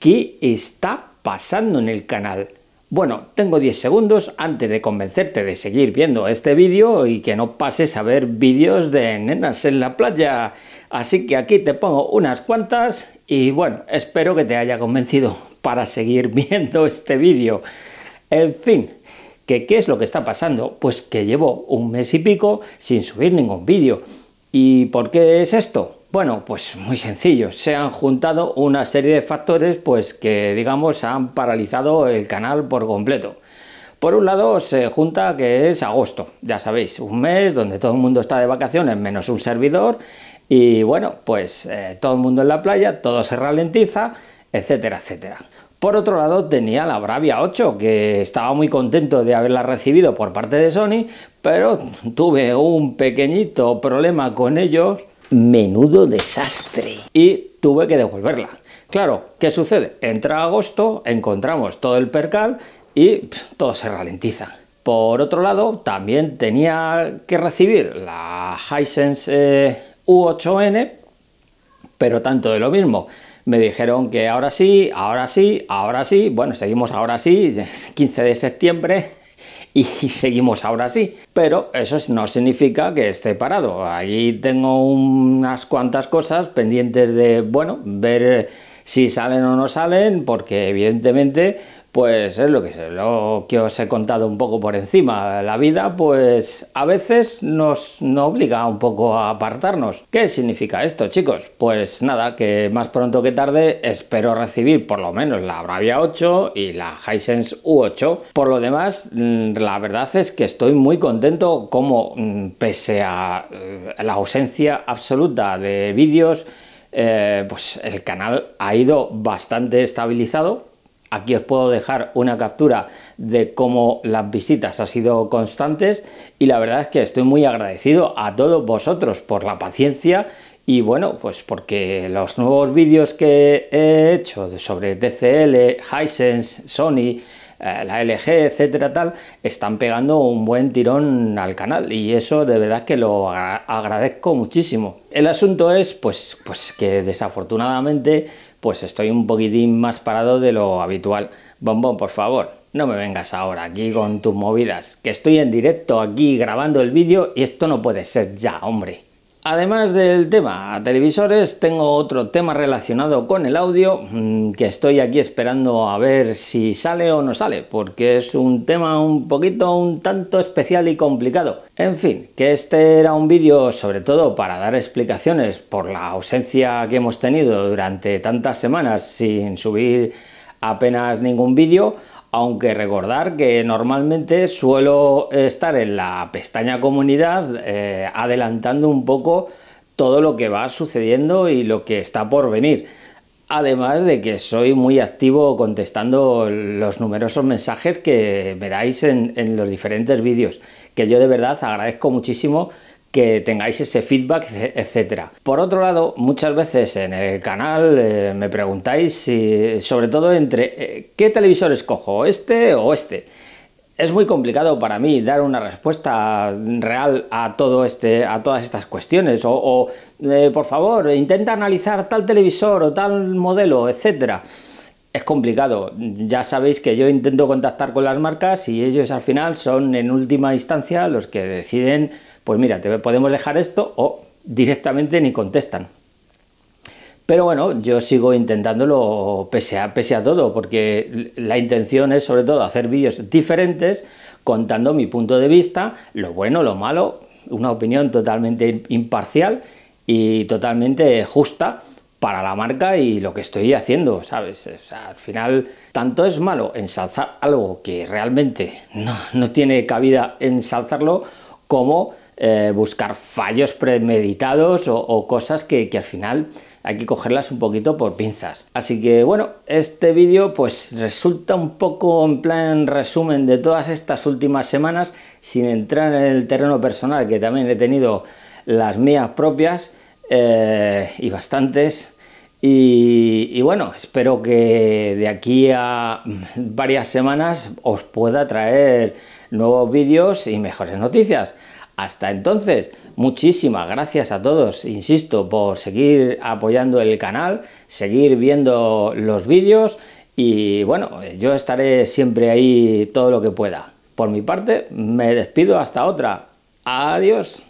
¿Qué está pasando en el canal? Bueno, tengo 10 segundos antes de convencerte de seguir viendo este vídeo y que no pases a ver vídeos de nenas en la playa. Así que aquí te pongo unas cuantas y bueno, espero que te haya convencido para seguir viendo este vídeo. En fin, ¿qué es lo que está pasando? Pues que llevo un mes y pico sin subir ningún vídeo. ¿Y por qué es esto? Bueno, pues muy sencillo, se han juntado una serie de factores pues que digamos han paralizado el canal por completo. Por un lado se junta que es agosto, ya sabéis, un mes donde todo el mundo está de vacaciones menos un servidor y bueno, pues eh, todo el mundo en la playa, todo se ralentiza, etcétera, etcétera. Por otro lado tenía la Bravia 8, que estaba muy contento de haberla recibido por parte de Sony, pero tuve un pequeñito problema con ellos menudo desastre. Y tuve que devolverla. Claro, ¿qué sucede? Entra agosto, encontramos todo el percal y todo se ralentiza. Por otro lado, también tenía que recibir la Hisense eh, U8N, pero tanto de lo mismo. Me dijeron que ahora sí, ahora sí, ahora sí, bueno, seguimos ahora sí, 15 de septiembre, y seguimos ahora sí. Pero eso no significa que esté parado. allí tengo unas cuantas cosas pendientes de, bueno, ver eh, si salen o no salen, porque evidentemente pues es lo que, os he contado un poco por encima. La vida, pues a veces nos, obliga un poco a apartarnos. ¿Qué significa esto, chicos? Pues nada, que más pronto que tarde espero recibir por lo menos la Bravia 8 y la Hisense U8. Por lo demás, mm, la verdad es que estoy muy contento como, mm, pese a eh, la ausencia absoluta de vídeos, eh, pues el canal ha ido bastante estabilizado Aquí os puedo dejar una captura de cómo las visitas han sido constantes y la verdad es que estoy muy agradecido a todos vosotros por la paciencia y bueno, pues porque los nuevos vídeos que he hecho sobre TCL, Hisense, Sony, eh, la LG, etcétera, tal, están pegando un buen tirón al canal y eso de verdad que lo agradezco muchísimo. El asunto es pues, pues que desafortunadamente pues estoy un poquitín más parado de lo habitual. Bombón, por favor, no me vengas ahora aquí con tus movidas, que estoy en directo aquí grabando el vídeo y esto no puede ser ya, hombre. Además del tema televisores, tengo otro tema relacionado con el audio mm, que estoy aquí esperando a ver si sale o no sale, porque es un tema un poquito, un tanto especial y complicado. En fin, que este era un vídeo sobre todo para dar explicaciones por la ausencia que hemos tenido durante tantas semanas sin subir apenas ningún vídeo aunque recordar que normalmente suelo estar en la pestaña comunidad eh, adelantando un poco todo lo que va sucediendo y lo que está por venir. Además de que soy muy activo contestando los numerosos mensajes que me dais en, en los diferentes vídeos, que yo de verdad agradezco muchísimo que tengáis ese feedback, e-, etcétera. Por otro lado, muchas veces en el canal eh, me preguntáis, sobre todo entre eh, qué televisor escojo, este o este. Es muy complicado para mí dar una respuesta real a todo este, a todas estas cuestiones. O, eh, por favor, intenta analizar tal televisor o tal modelo, etcétera es complicado. Ya sabéis que yo intento contactar con las marcas y ellos al final son en última instancia los que deciden, pues mira, te podemos dejar esto o directamente ni contestan. Pero bueno, yo sigo intentándolo pese a, pese a todo, porque la intención es sobre todo hacer vídeos diferentes contando mi punto de vista, lo bueno, lo malo, una opinión totalmente imparcial y totalmente justa para la marca y lo que estoy haciendo, ¿sabes? al final, tanto es malo ensalzar algo que realmente no, tiene cabida ensalzarlo, como eh, buscar fallos premeditados o, cosas que, que al final hay que cogerlas un poquito por pinzas. Así que bueno, este vídeo pues resulta un poco en plan resumen de todas estas últimas semanas, sin entrar en el terreno personal, que también he tenido las mías propias, eh, y bastantes. y, bueno, espero que de aquí a varias semanas os pueda traer nuevos vídeos y mejores noticias. Hasta entonces, muchísimas gracias a todos, insisto, por seguir apoyando el canal, seguir viendo los vídeos y bueno, yo estaré siempre ahí todo lo que pueda. Por mi parte, me despido hasta otra. Adiós.